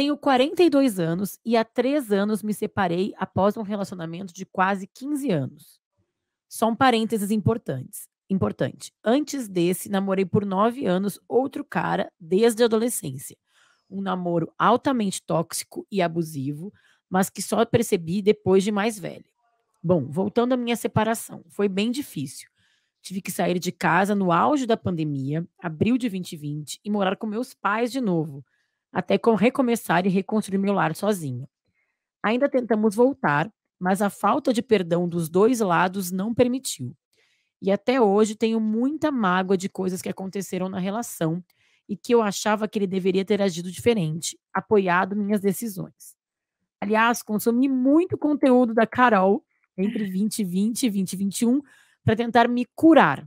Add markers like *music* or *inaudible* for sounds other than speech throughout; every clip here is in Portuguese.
Tenho 42 anos e há três anos me separei após um relacionamento de quase 15 anos. Só um parênteses importantes, importante. Antes desse, namorei por nove anos outro cara desde a adolescência. Um namoro altamente tóxico e abusivo, mas que só percebi depois de mais velho. Bom, voltando à minha separação, foi bem difícil. Tive que sair de casa no auge da pandemia, abril de 2020, e morar com meus pais de novo, até com recomeçar e reconstruir meu lar sozinha. Ainda tentamos voltar, mas a falta de perdão dos dois lados não permitiu. E até hoje tenho muita mágoa de coisas que aconteceram na relação e que eu achava que ele deveria ter agido diferente, apoiado minhas decisões. Aliás, consumi muito conteúdo da Carol entre 2020 *laughs* e 2021 para tentar me curar.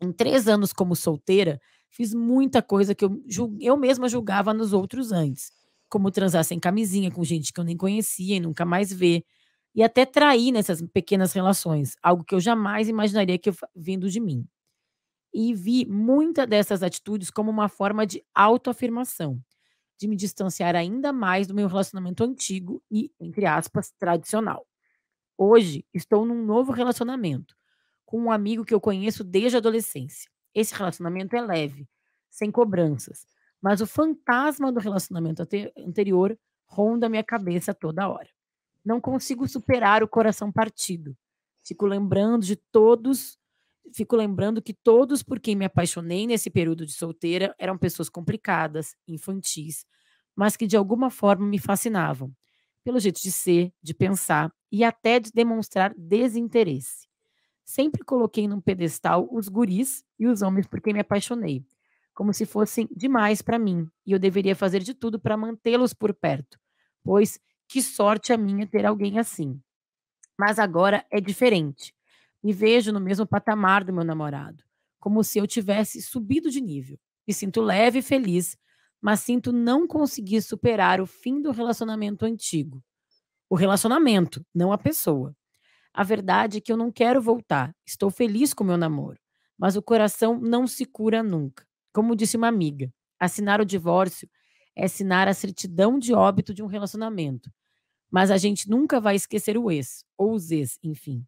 Em três anos como solteira, Fiz muita coisa que eu, hum. eu mesma julgava nos outros antes, como transar sem camisinha com gente que eu nem conhecia e nunca mais ver, e até trair nessas pequenas relações, algo que eu jamais imaginaria que eu, vindo de mim. E vi muita dessas atitudes como uma forma de autoafirmação, de me distanciar ainda mais do meu relacionamento antigo e, entre aspas, tradicional. Hoje estou num novo relacionamento com um amigo que eu conheço desde a adolescência. Esse relacionamento é leve, sem cobranças. Mas o fantasma do relacionamento anterior ronda minha cabeça toda hora. Não consigo superar o coração partido. Fico lembrando de todos, fico lembrando que todos por quem me apaixonei nesse período de solteira eram pessoas complicadas, infantis, mas que de alguma forma me fascinavam, pelo jeito de ser, de pensar e até de demonstrar desinteresse. Sempre coloquei num pedestal os guris e os homens porque me apaixonei, como se fossem demais para mim, e eu deveria fazer de tudo para mantê-los por perto, pois que sorte a minha ter alguém assim. Mas agora é diferente. Me vejo no mesmo patamar do meu namorado, como se eu tivesse subido de nível. Me sinto leve e feliz, mas sinto não conseguir superar o fim do relacionamento antigo. O relacionamento, não a pessoa. A verdade é que eu não quero voltar. Estou feliz com meu namoro, mas o coração não se cura nunca. Como disse uma amiga, assinar o divórcio é assinar a certidão de óbito de um relacionamento. Mas a gente nunca vai esquecer o ex, ou os ex, enfim.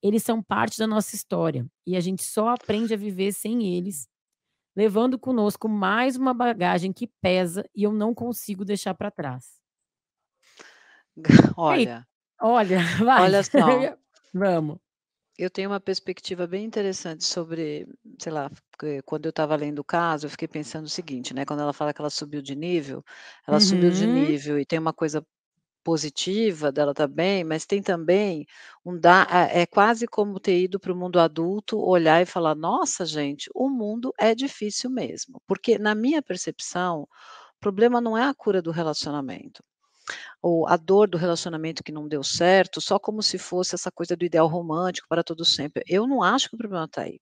Eles são parte da nossa história e a gente só aprende a viver sem eles, levando conosco mais uma bagagem que pesa e eu não consigo deixar para trás. Olha. *laughs* Ei, olha, *laughs* vai. Olha só. Vamos. Eu tenho uma perspectiva bem interessante sobre, sei lá, quando eu estava lendo o caso, eu fiquei pensando o seguinte, né? Quando ela fala que ela subiu de nível, ela uhum. subiu de uhum. nível e tem uma coisa positiva dela também, tá mas tem também um da ah, é quase como ter ido para o mundo adulto, olhar e falar, nossa gente, o mundo é difícil mesmo, porque na minha percepção, o problema não é a cura do relacionamento ou a dor do relacionamento que não deu certo, só como se fosse essa coisa do ideal romântico para todo sempre. Eu não acho que o problema está aí.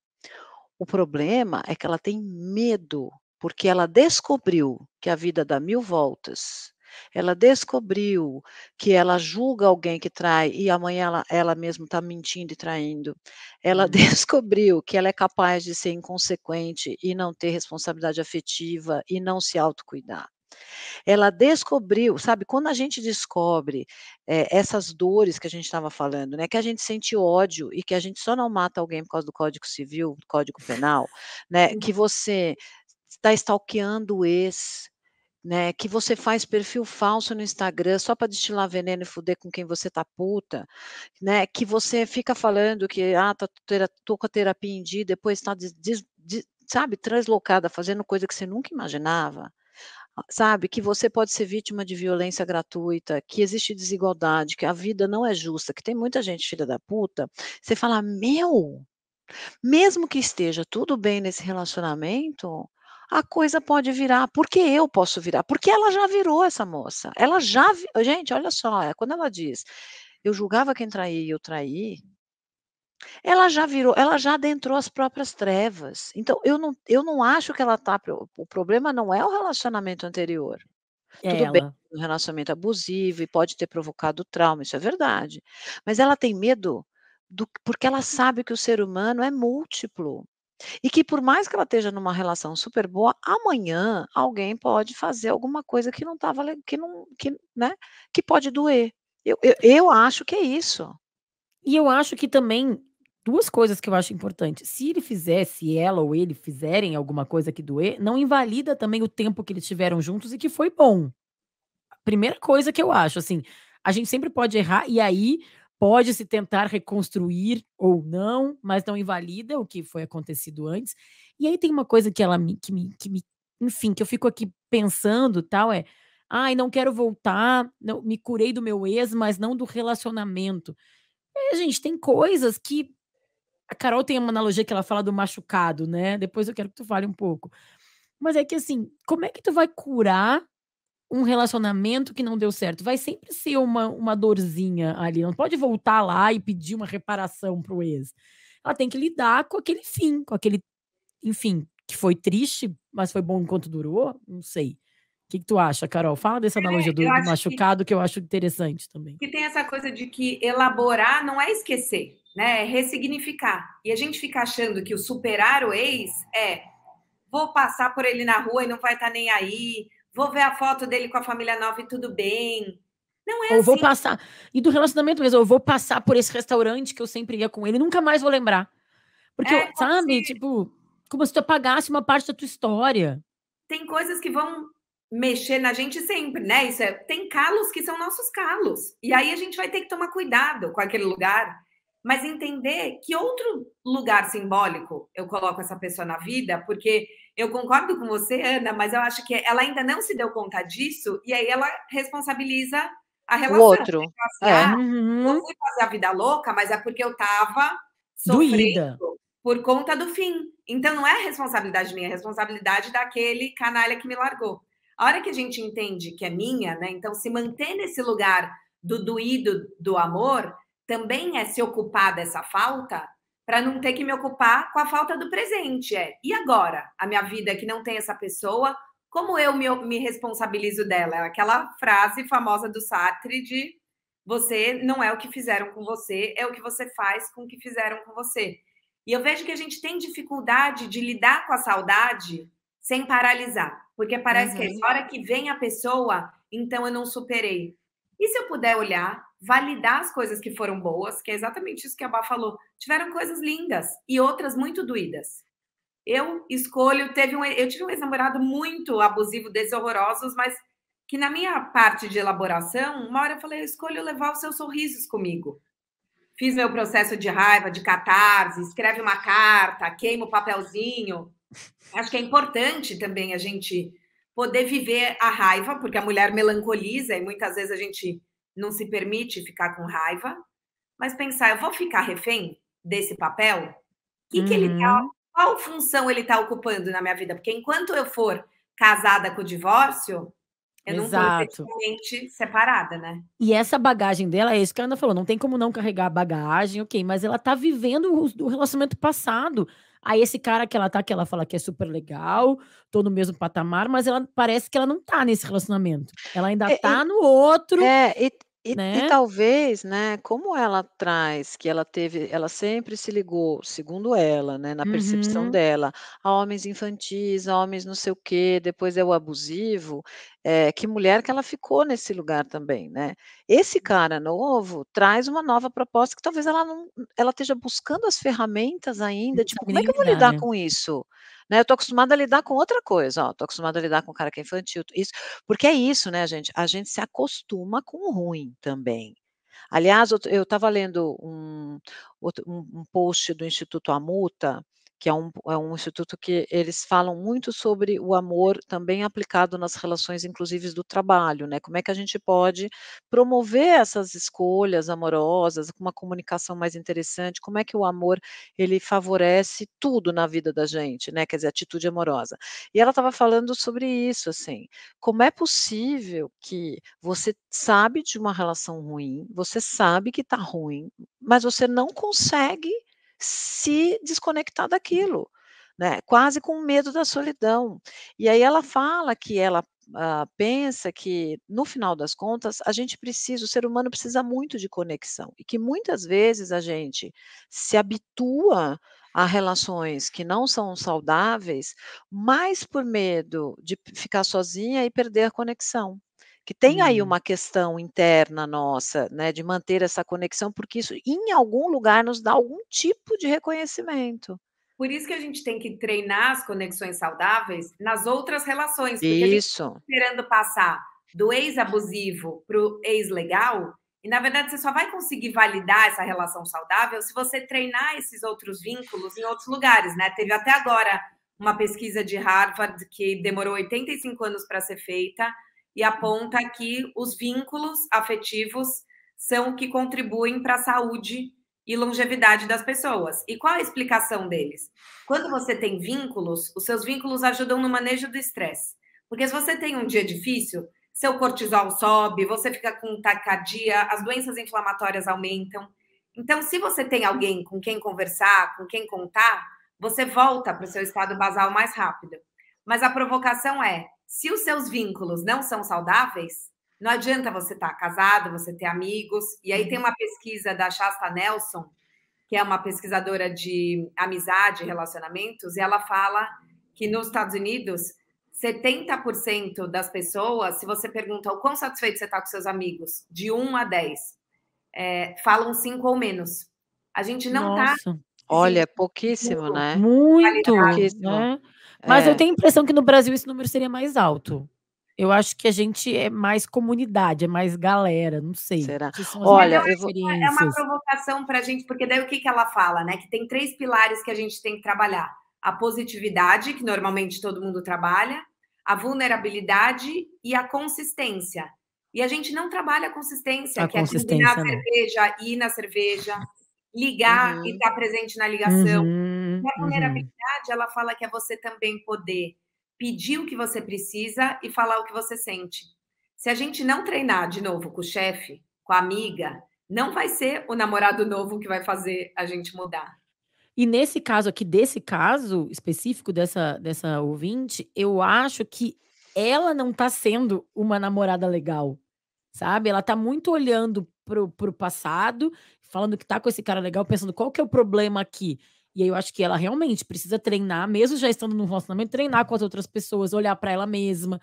O problema é que ela tem medo, porque ela descobriu que a vida dá mil voltas. Ela descobriu que ela julga alguém que trai e amanhã ela, ela mesma está mentindo e traindo. Ela uhum. *laughs* descobriu que ela é capaz de ser inconsequente e não ter responsabilidade afetiva e não se autocuidar. Ela descobriu, sabe, quando a gente descobre é, essas dores que a gente estava falando, né? Que a gente sente ódio e que a gente só não mata alguém por causa do Código Civil, do Código Penal, né? Que uhum. você está stalkeando o ex, né, que você faz perfil falso no Instagram só para destilar veneno e fuder com quem você tá puta, né, que você fica falando que, ah, tá, tô com a terapia em dia, depois está sabe, translocada, fazendo coisa que você nunca imaginava, sabe, que você pode ser vítima de violência gratuita, que existe desigualdade, que a vida não é justa, que tem muita gente filha da puta, você fala, meu, mesmo que esteja tudo bem nesse relacionamento, a coisa pode virar, porque eu posso virar, porque ela já virou essa moça. Ela já, vi... gente, olha só, é, quando ela diz, eu julgava quem traía e eu traí, ela já virou, ela já adentrou as próprias trevas. Então, eu não, eu não acho que ela tá. O problema não é o relacionamento anterior. É Tudo ela. bem, é um relacionamento abusivo e pode ter provocado trauma, isso é verdade. Mas ela tem medo do, porque ela sabe que o ser humano é múltiplo. E que por mais que ela esteja numa relação super boa, amanhã alguém pode fazer alguma coisa que não estava que não que, né, que pode doer. Eu, eu, eu acho que é isso. E eu acho que também duas coisas que eu acho importante. Se ele fizer, se ela ou ele fizerem alguma coisa que doer, não invalida também o tempo que eles tiveram juntos e que foi bom. primeira coisa que eu acho, assim, a gente sempre pode errar e aí pode se tentar reconstruir ou não, mas não invalida o que foi acontecido antes. E aí tem uma coisa que ela me, que me, que me enfim, que eu fico aqui pensando, tal, é, ai, não quero voltar, não, me curei do meu ex, mas não do relacionamento. É, gente, tem coisas que a Carol tem uma analogia que ela fala do machucado, né? Depois eu quero que tu fale um pouco. Mas é que assim, como é que tu vai curar um relacionamento que não deu certo? Vai sempre ser uma, uma dorzinha ali. Não pode voltar lá e pedir uma reparação pro ex. Ela tem que lidar com aquele fim, com aquele, enfim, que foi triste, mas foi bom enquanto durou. Não sei. O que, que tu acha, Carol? Fala dessa é, analogia do, do machucado que, que, eu acho interessante também. Que tem essa coisa de que elaborar não é esquecer né? Ressignificar. E a gente fica achando que o superar o ex é vou passar por ele na rua e não vai estar tá nem aí, vou ver a foto dele com a família nova e tudo bem. Não é ou assim. vou passar. E do relacionamento mesmo, eu vou passar por esse restaurante que eu sempre ia com ele, nunca mais vou lembrar. Porque, é, sabe, tipo, como se tu apagasse uma parte da tua história. Tem coisas que vão mexer na gente sempre, né? Isso é, tem calos que são nossos calos. E aí a gente vai ter que tomar cuidado com aquele lugar mas entender que outro lugar simbólico eu coloco essa pessoa na vida, porque eu concordo com você, Ana, mas eu acho que ela ainda não se deu conta disso, e aí ela responsabiliza a relação. O outro. Assim, é. ah, é. uhum. fui fazer a vida louca, mas é porque eu tava sofrendo Doída. por conta do fim. Então não é responsabilidade minha, é responsabilidade daquele canalha que me largou. A hora que a gente entende que é minha, né? Então se manter nesse lugar do doído do amor também é se ocupar dessa falta para não ter que me ocupar com a falta do presente. É, e agora? A minha vida que não tem essa pessoa, como eu me, me responsabilizo dela? É aquela frase famosa do Sartre de você não é o que fizeram com você, é o que você faz com o que fizeram com você. E eu vejo que a gente tem dificuldade de lidar com a saudade sem paralisar, porque parece uhum. que é a hora que vem a pessoa, então eu não superei. E se eu puder olhar validar as coisas que foram boas, que é exatamente isso que a Bá falou. Tiveram coisas lindas e outras muito doídas. Eu escolho, teve um, eu tive um ex-namorado muito abusivo, horrorosos, mas que na minha parte de elaboração, uma hora eu falei, eu escolho levar os seus sorrisos comigo. Fiz meu processo de raiva, de catarse, escreve uma carta, queima o papelzinho. Acho que é importante também a gente poder viver a raiva, porque a mulher melancoliza e muitas vezes a gente não se permite ficar com raiva, mas pensar, eu vou ficar refém desse papel? O que, uhum. que ele tá, uhum. qual função ele está ocupando na minha vida? Porque enquanto eu for casada com o divórcio, eu não Exato. não separada, né? E essa bagagem dela, é isso que a Ana falou, não tem como não carregar a bagagem, ok, mas ela está vivendo o, o relacionamento passado. Aí esse cara que ela tá, que ela fala que é super legal, tô no mesmo patamar, mas ela parece que ela não tá nesse relacionamento. Ela ainda é, tá e, no outro. É, e, e, e né? talvez, né, como ela traz que ela teve, ela sempre se ligou, segundo ela, né, na percepção Uhum. dela, a homens infantis, a homens não sei o quê, depois é o abusivo, é, que mulher que ela ficou nesse lugar também, né? Esse uhum. cara novo traz uma nova proposta que talvez ela não, ela esteja buscando as ferramentas ainda, tipo, como é que eu vou lidar com isso? Né, eu tô acostumada a lidar com outra coisa, ó, tô acostumada a lidar com o cara que é infantil, isso, porque é isso, né, gente? A gente se acostuma com o ruim também. Aliás, eu estava lendo um, um, um post do Instituto Amuta, que é um, é um instituto que eles falam muito sobre o amor também aplicado nas relações, inclusive do trabalho, né? Como é que a gente pode promover essas escolhas amorosas, com uma comunicação mais interessante, como é que o amor ele favorece tudo na vida da gente, né? Quer dizer, atitude amorosa. E ela estava falando sobre isso, assim, como é possível que você sabe de uma relação ruim, você sabe que está ruim, mas você não consegue se desconectar uhum. daquilo. Né, quase com medo da solidão. E aí ela fala que ela Uh, pensa que, no final das contas, a gente precisa, o ser humano precisa muito de conexão e que muitas vezes a gente se habitua a relações que não são saudáveis, mais por medo de ficar sozinha e perder a conexão que tem aí uhum. uma questão interna nossa, né, de manter essa conexão, porque isso em algum lugar nos dá algum tipo de reconhecimento. Por isso que a gente tem que treinar as conexões saudáveis nas outras relações. Porque isso. A gente tá esperando passar do ex-abusivo para o ex-legal, e na verdade você só vai conseguir validar essa relação saudável se você treinar esses outros vínculos em outros lugares, né? Teve até agora uma pesquisa de Harvard que demorou 85 anos para ser feita, e aponta que os vínculos afetivos são o que contribuem para a saúde e longevidade das pessoas. E qual a explicação deles? Quando você tem vínculos, os seus vínculos ajudam no manejo do estresse. Porque se você tem um dia difícil, seu cortisol sobe, você fica com taquicardia, as doenças inflamatórias aumentam. Então, se você tem alguém com quem conversar, com quem contar, você volta para o seu estado basal mais rápido. Mas a provocação é: se os seus vínculos não são saudáveis, não adianta você estar tá casado, você ter amigos. E aí tem uhum. uma pesquisa da Shasta Nelson, que é uma pesquisadora de amizade e relacionamentos, e ela fala que nos Estados Unidos, 70% das pessoas, se você pergunta o quão satisfeito você está com seus amigos, de 1 a 10, é, falam 5 ou menos. A gente não está. Assim Olha, é pouquíssimo, né? Muito, pouquíssimo. Né? Mas é. eu tenho a impressão que no Brasil esse número seria mais alto. Eu acho que a gente é mais comunidade, é mais galera, não sei. Será? Olha, é uma provocação para a gente, porque daí o que, que ela fala, né? Que tem três pilares que a gente tem que trabalhar: a positividade, que normalmente todo mundo trabalha, a vulnerabilidade e a consistência. E a gente não trabalha a consistência, a que é consistência, é né? combinar a cerveja, ir na cerveja, ligar uhum. e tá estar presente na ligação. Uhum né, uhum, a vulnerabilidade, ela fala que é você também poder pedir o que você precisa e falar o que você sente. Se a gente não treinar de novo com o chefe, com a amiga, não vai ser o namorado novo que vai fazer a gente mudar. E nesse caso aqui, desse caso específico dessa, dessa ouvinte, eu acho que ela não está sendo uma namorada legal, sabe? Ela está muito olhando pro, pro passado, falando que tá com esse cara legal, pensando qual que é o problema aqui. E aí eu acho que ela realmente precisa treinar, mesmo já estando num relacionamento, treinar com as outras pessoas, olhar para ela mesma.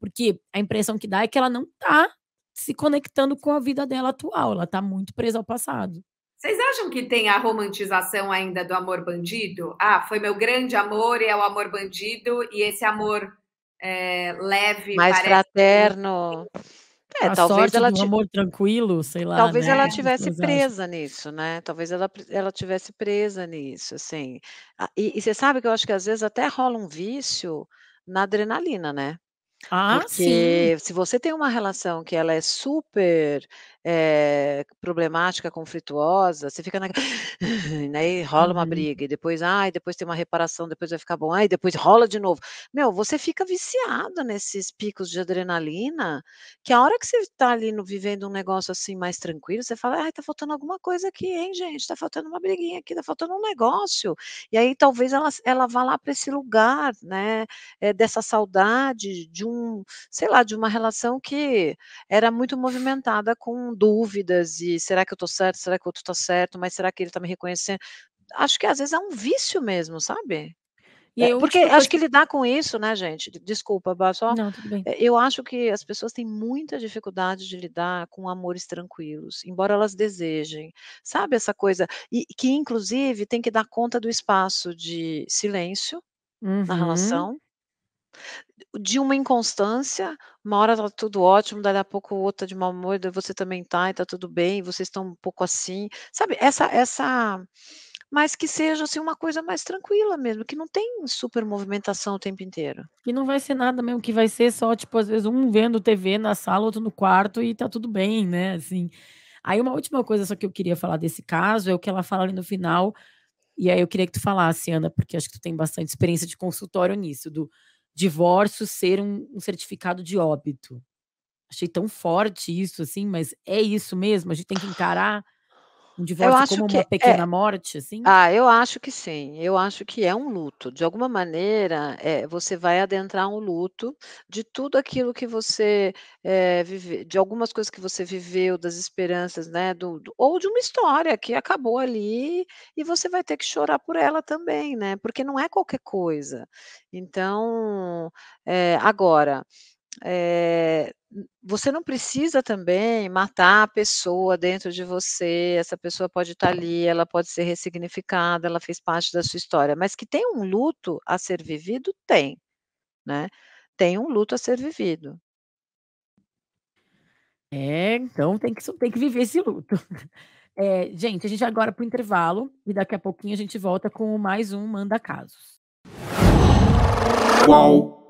Porque a impressão que dá é que ela não tá se conectando com a vida dela atual, ela tá muito presa ao passado. Vocês acham que tem a romantização ainda do amor bandido? Ah, foi meu grande amor e é o amor bandido, e esse amor é, leve. Mais fraterno. É, a talvez sorte ela de um amor tranquilo, sei lá. Talvez né? ela tivesse presa nisso, né? Talvez ela, ela tivesse presa nisso, assim. Ah, e, e, você sabe que eu acho que às vezes até rola um vício na adrenalina, né? Ah, Porque sim. se você tem uma relação que ela é super é, problemática, conflituosa, você fica na. *laughs* Né, rola uma uhum. briga, e depois, ai, depois tem uma reparação, depois vai ficar bom, ai, depois rola de novo. Meu, você fica viciada nesses picos de adrenalina, que a hora que você está ali no, vivendo um negócio assim mais tranquilo, você fala, ai, tá faltando alguma coisa aqui, hein, gente? Tá faltando uma briguinha aqui, tá faltando um negócio. E aí talvez ela, ela vá lá para esse lugar, né, é, dessa saudade de um um, sei lá, de uma relação que era muito movimentada com dúvidas e será que eu estou certo, será que o outro tá certo, mas será que ele tá me reconhecendo? Acho que às vezes é um vício mesmo, sabe? É, porque tipo, acho que lidar com isso, né, gente? Desculpa, só. Não, tudo bem. É, eu acho que as pessoas têm muita dificuldade de lidar com amores tranquilos, embora elas desejem. Sabe essa coisa? E que, inclusive, tem que dar conta do espaço de silêncio uhum. na relação de uma inconstância, uma hora tá tudo ótimo, daí a pouco outra de mau humor, daí você também tá e tá tudo bem, vocês estão um pouco assim, sabe? Essa, essa, mas que seja assim uma coisa mais tranquila mesmo, que não tem super movimentação o tempo inteiro. E não vai ser nada mesmo, que vai ser só tipo às vezes um vendo TV na sala, outro no quarto e tá tudo bem, né? Assim. Aí uma última coisa só que eu queria falar desse caso é o que ela fala ali no final. E aí eu queria que tu falasse, Ana, porque acho que tu tem bastante experiência de consultório nisso, do divórcio ser um, um certificado de óbito. Achei tão forte isso, assim, mas é isso mesmo, a gente tem que encarar um divórcio eu acho como que, uma é pequena é, morte, assim? Ah, eu acho que sim. Eu acho que é um luto. De alguma maneira, é, você vai adentrar um luto de tudo aquilo que você é, de algumas coisas que você viveu, das esperanças, né? Do, do, ou de uma história que acabou ali e você vai ter que chorar por ela também, né? Porque não é qualquer coisa. Então, é, agora é, você não precisa também matar a pessoa dentro de você, essa pessoa pode estar ali, ela pode ser ressignificada, ela fez parte da sua história, mas que tem um luto a ser vivido, tem, né? Tem um luto a ser vivido. É, então tem que, tem que viver esse luto. *laughs* É, gente, a gente vai agora para o intervalo e daqui a pouquinho a gente volta com mais um Manda Casos. Qual?